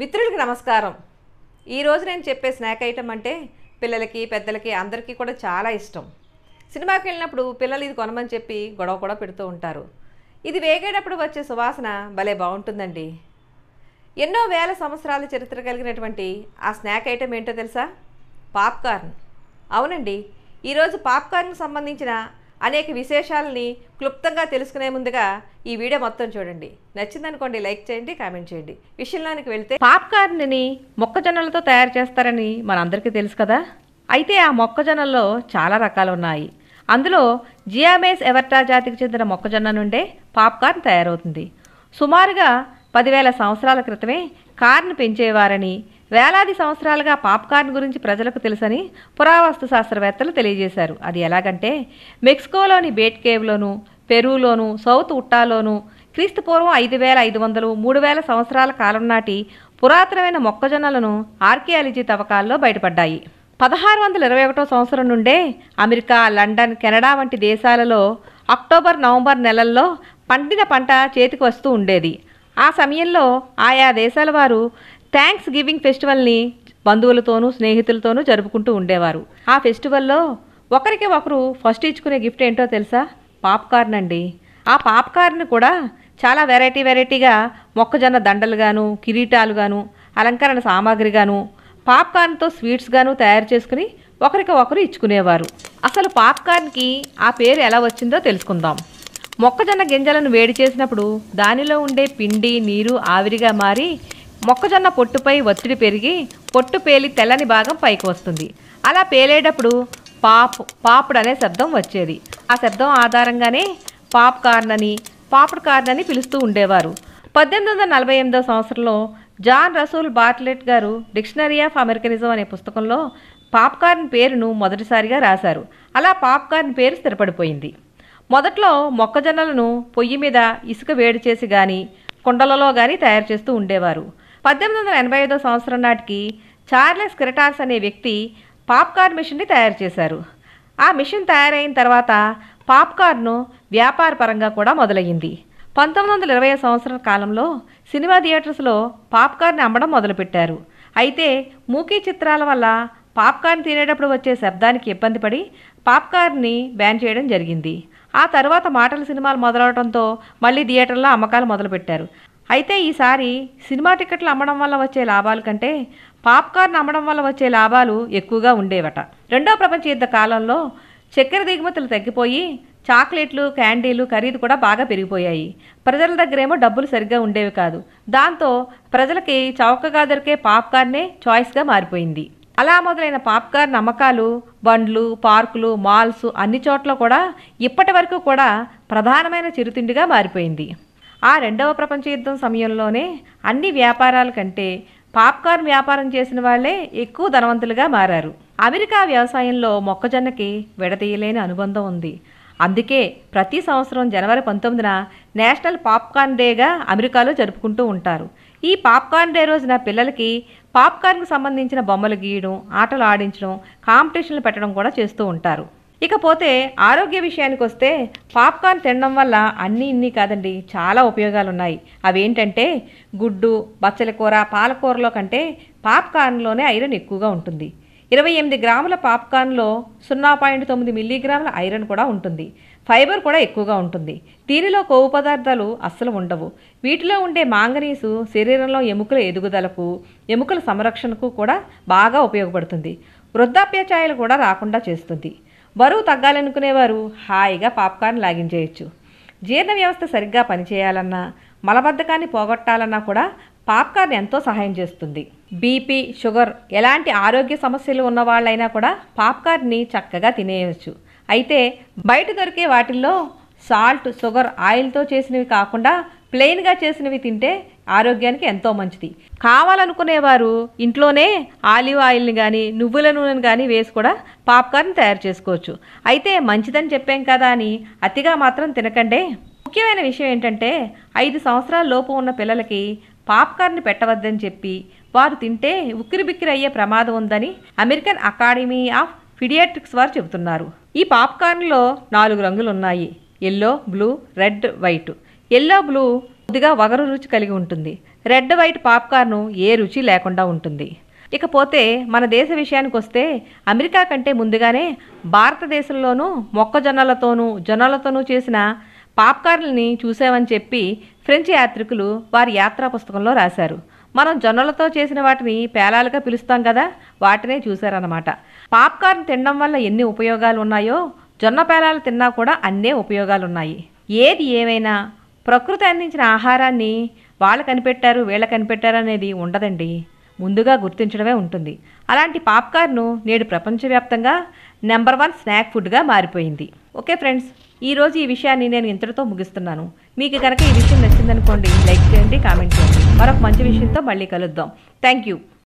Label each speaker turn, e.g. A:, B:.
A: మిత్రులకి నమస్కారం ఈరోజు నేను చెప్పే స్నాక్ ఐటమ్ అంటే పిల్లలకి పెద్దలకి అందరికీ కూడా చాలా ఇష్టం సినిమాకి వెళ్ళినప్పుడు పిల్లలు ఇది కొనమని చెప్పి గొడవ కూడా పెడుతూ ఉంటారు ఇది వేగేటప్పుడు వచ్చే సువాసన భలే బాగుంటుందండి ఎన్నో వేల సంవత్సరాల చరిత్ర కలిగినటువంటి ఆ స్నాక్ ఐటమ్ ఏంటో తెలుసా పాప్కార్న్ అవునండి ఈరోజు పాప్కార్న్కి సంబంధించిన అనేక విశేషాలని క్లుప్తంగా తెలుసుకునే ముందుగా ఈ వీడియో మొత్తం చూడండి నచ్చిందనుకోండి లైక్ చేయండి కామెంట్ చేయండి విషయంలోనికి వెళ్తే పాప్కార్న్ని మొక్కజొన్నలతో తయారు చేస్తారని మనందరికీ తెలుసు కదా అయితే ఆ మొక్కజొన్నల్లో చాలా రకాలు ఉన్నాయి అందులో జియామేస్ ఎవర్టా జాతికి చెందిన మొక్కజొన్న నుండే పాప్కార్న్ తయారవుతుంది సుమారుగా పదివేల సంవత్సరాల క్రితమే కార్న్ పెంచేవారని వేలాది సంవత్సరాలుగా పాప్కార్న్ గురించి ప్రజలకు తెలుసని పురావస్తు శాస్త్రవేత్తలు తెలియజేశారు అది ఎలాగంటే మెక్సికోలోని బేట్ కేవ్లోను పెరూలోను సౌత్ ఉట్టాలోను క్రీస్తుపూర్వం ఐదు వేల ఐదు వందలు మూడు వేల సంవత్సరాల కాలం నాటి పురాతనమైన మొక్కజొన్నలను ఆర్కియాలజీ తవ్వకాల్లో బయటపడ్డాయి పదహారు వందల ఇరవై ఒకటో సంవత్సరం నుండే అమెరికా లండన్ కెనడా వంటి దేశాలలో అక్టోబర్ నవంబర్ నెలల్లో పండిన పంట చేతికి వస్తూ ఉండేది ఆ సమయంలో ఆయా దేశాల వారు థ్యాంక్స్ గివింగ్ ఫెస్టివల్ని బంధువులతోనూ స్నేహితులతోనూ జరుపుకుంటూ ఉండేవారు ఆ ఫెస్టివల్లో ఒకరికి ఒకరు ఫస్ట్ ఇచ్చుకునే గిఫ్ట్ ఏంటో తెలుసా పాప్కార్న్ అండి ఆ పాప్కార్న్ కూడా చాలా వెరైటీ వెరైటీగా మొక్కజొన్న దండలుగాను కిరీటాలుగాను అలంకరణ సామాగ్రిగాను పాప్కార్న్తో స్వీట్స్గాను తయారు చేసుకుని ఒకరికి ఒకరు ఇచ్చుకునేవారు అసలు పాప్కార్న్కి ఆ పేరు ఎలా వచ్చిందో తెలుసుకుందాం మొక్కజొన్న గింజలను వేడి చేసినప్పుడు దానిలో ఉండే పిండి నీరు ఆవిరిగా మారి మొక్కజొన్న పొట్టుపై ఒత్తిడి పెరిగి పొట్టు పేలి తెల్లని భాగం పైకి వస్తుంది అలా పేలేటప్పుడు పాప్ పాపుడు అనే శబ్దం వచ్చేది ఆ శబ్దం ఆధారంగానే పాప్ కార్న్ అని పాపుడ్ కార్న్ అని పిలుస్తూ ఉండేవారు పద్దెనిమిది వందల నలభై ఎనిమిదో సంవత్సరంలో జాన్ రసూల్ బార్ట్లెట్ గారు డిక్షనరీ ఆఫ్ అమెరికనిజం అనే పుస్తకంలో పాప్కార్న్ పేరును మొదటిసారిగా రాశారు అలా పాప్కార్న్ పేరు స్థిరపడిపోయింది మొదట్లో మొక్కజొన్నలను పొయ్యి మీద ఇసుక వేడి చేసి కానీ కుండలలో కానీ తయారు చేస్తూ ఉండేవారు పద్దెనిమిది వందల ఎనభై ఐదో సంవత్సరం నాటికి చార్లెస్ క్రిటాక్స్ అనే వ్యక్తి పాప్కార్న్ మిషన్ని తయారు చేశారు ఆ మిషన్ తయారైన తర్వాత పాప్కార్న్ను వ్యాపార పరంగా కూడా మొదలయ్యింది పంతొమ్మిది వందల ఇరవై సంవత్సరం కాలంలో సినిమా థియేటర్స్లో పాప్కార్న్ అమ్మడం మొదలుపెట్టారు అయితే మూకీ చిత్రాల వల్ల పాప్కార్న్ తినేటప్పుడు వచ్చే శబ్దానికి ఇబ్బంది పడి పాప్కార్న్ని బ్యాన్ చేయడం జరిగింది ఆ తర్వాత మాటల సినిమాలు మొదలవడంతో మళ్ళీ థియేటర్లో అమ్మకాలు మొదలుపెట్టారు అయితే ఈసారి సినిమా టికెట్లు అమ్మడం వల్ల వచ్చే లాభాల కంటే పాప్కార్న్ అమ్మడం వల్ల వచ్చే లాభాలు ఎక్కువగా ఉండేవట రెండో ప్రపంచ యుద్ధ కాలంలో చక్కెర దిగుమతులు తగ్గిపోయి చాక్లెట్లు క్యాండీలు ఖరీదు కూడా బాగా పెరిగిపోయాయి ప్రజల దగ్గరేమో డబ్బులు సరిగ్గా ఉండేవి కాదు దాంతో ప్రజలకి చౌకగా దొరికే పాప్కార్నే చాయిస్గా మారిపోయింది అలా మొదలైన పాప్కార్న్ అమ్మకాలు బండ్లు పార్కులు మాల్స్ అన్ని చోట్ల కూడా ఇప్పటి వరకు కూడా ప్రధానమైన చిరుతిండిగా మారిపోయింది ఆ రెండవ ప్రపంచ యుద్ధం సమయంలోనే అన్ని వ్యాపారాల కంటే పాప్కార్న్ వ్యాపారం చేసిన వాళ్లే ఎక్కువ ధనవంతులుగా మారారు అమెరికా వ్యవసాయంలో మొక్కజొన్నకి విడదీయలేని అనుబంధం ఉంది అందుకే ప్రతి సంవత్సరం జనవరి పంతొమ్మిదిన నేషనల్ పాప్కార్న్ డేగా అమెరికాలో జరుపుకుంటూ ఉంటారు ఈ పాప్కార్న్ డే రోజున పిల్లలకి పాప్కార్న్కి సంబంధించిన బొమ్మలు గీయడం ఆటలు ఆడించడం కాంపిటీషన్లు పెట్టడం కూడా చేస్తూ ఉంటారు ఇకపోతే ఆరోగ్య విషయానికి వస్తే పాప్కార్న్ తినడం వల్ల అన్నీ ఇన్ని కాదండి చాలా ఉపయోగాలు ఉన్నాయి అవేంటంటే గుడ్డు బచ్చలి కూర పాలకూరలో కంటే పాప్కార్న్లోనే ఐరన్ ఎక్కువగా ఉంటుంది ఇరవై ఎనిమిది గ్రాముల పాప్కార్న్లో సున్నా పాయింట్ తొమ్మిది మిల్లీగ్రాముల ఐరన్ కూడా ఉంటుంది ఫైబర్ కూడా ఎక్కువగా ఉంటుంది దీనిలో కొవ్వు పదార్థాలు అస్సలు ఉండవు వీటిలో ఉండే మాంగనీసు శరీరంలో ఎముకల ఎదుగుదలకు ఎముకల సంరక్షణకు కూడా బాగా ఉపయోగపడుతుంది వృద్ధాప్య ఛాయలు కూడా రాకుండా చేస్తుంది బరువు తగ్గాలనుకునేవారు హాయిగా పాప్కార్న్ లాగించేయచ్చు జీర్ణ వ్యవస్థ సరిగ్గా పనిచేయాలన్నా మలబద్ధకాన్ని పోగొట్టాలన్నా కూడా పాప్కార్న్ ఎంతో సహాయం చేస్తుంది బీపీ షుగర్ ఎలాంటి ఆరోగ్య సమస్యలు ఉన్న వాళ్ళైనా కూడా పాప్కార్న్ని చక్కగా తినేయవచ్చు అయితే బయట దొరికే వాటిల్లో సాల్ట్ షుగర్ ఆయిల్తో చేసినవి కాకుండా ప్లెయిన్గా చేసినవి తింటే ఆరోగ్యానికి ఎంతో మంచిది కావాలనుకునేవారు ఇంట్లోనే ఆలివ్ ఆయిల్ని కానీ నువ్వుల నూనెను కానీ వేసి కూడా పాప్కార్న్ తయారు చేసుకోవచ్చు అయితే మంచిదని చెప్పాం కదా అని అతిగా మాత్రం తినకండి ముఖ్యమైన విషయం ఏంటంటే ఐదు సంవత్సరాల లోపు ఉన్న పిల్లలకి పాప్కార్న్ పెట్టవద్దని చెప్పి వారు తింటే ఉక్కిరిబిక్కిరి అయ్యే ప్రమాదం ఉందని అమెరికన్ అకాడమీ ఆఫ్ ఫిడియాట్రిక్స్ వారు చెబుతున్నారు ఈ పాప్కార్న్లో నాలుగు రంగులు ఉన్నాయి yellow blue red white yellow blue కొద్దిగా వగరు రుచి కలిగి ఉంటుంది రెడ్ వైట్ పాప్కార్న్ ఏ రుచి లేకుండా ఉంటుంది ఇకపోతే మన దేశ విషయానికి వస్తే అమెరికా కంటే ముందుగానే భారతదేశంలోనూ మొక్కజొన్నలతోనూ జొన్నలతోనూ చేసిన పాప్కార్న్ని చూసామని చెప్పి ఫ్రెంచ్ యాత్రికులు వారి యాత్రా పుస్తకంలో రాశారు మనం జొన్నలతో చేసిన వాటిని పేలాలుగా పిలుస్తాం కదా వాటినే చూశారన్నమాట పాప్కార్న్ తినడం వల్ల ఎన్ని ఉపయోగాలు ఉన్నాయో జొన్న పేలాలు తిన్నా కూడా అన్నే ఉపయోగాలు ఉన్నాయి ఏది ఏమైనా ప్రకృతి అందించిన ఆహారాన్ని వాళ్ళు కనిపెట్టారు వీళ్ళ కనిపెట్టారు అనేది ఉండదండి ముందుగా గుర్తించడమే ఉంటుంది అలాంటి పాప్కార్న్ నేడు ప్రపంచవ్యాప్తంగా నెంబర్ వన్ స్నాక్ ఫుడ్గా మారిపోయింది ఓకే ఫ్రెండ్స్ ఈరోజు ఈ విషయాన్ని నేను ఇంతటితో ముగిస్తున్నాను మీకు కనుక ఈ విషయం నచ్చిందనుకోండి లైక్ చేయండి కామెంట్ చేయండి మరొక మంచి విషయంతో మళ్ళీ కలుద్దాం థ్యాంక్ యూ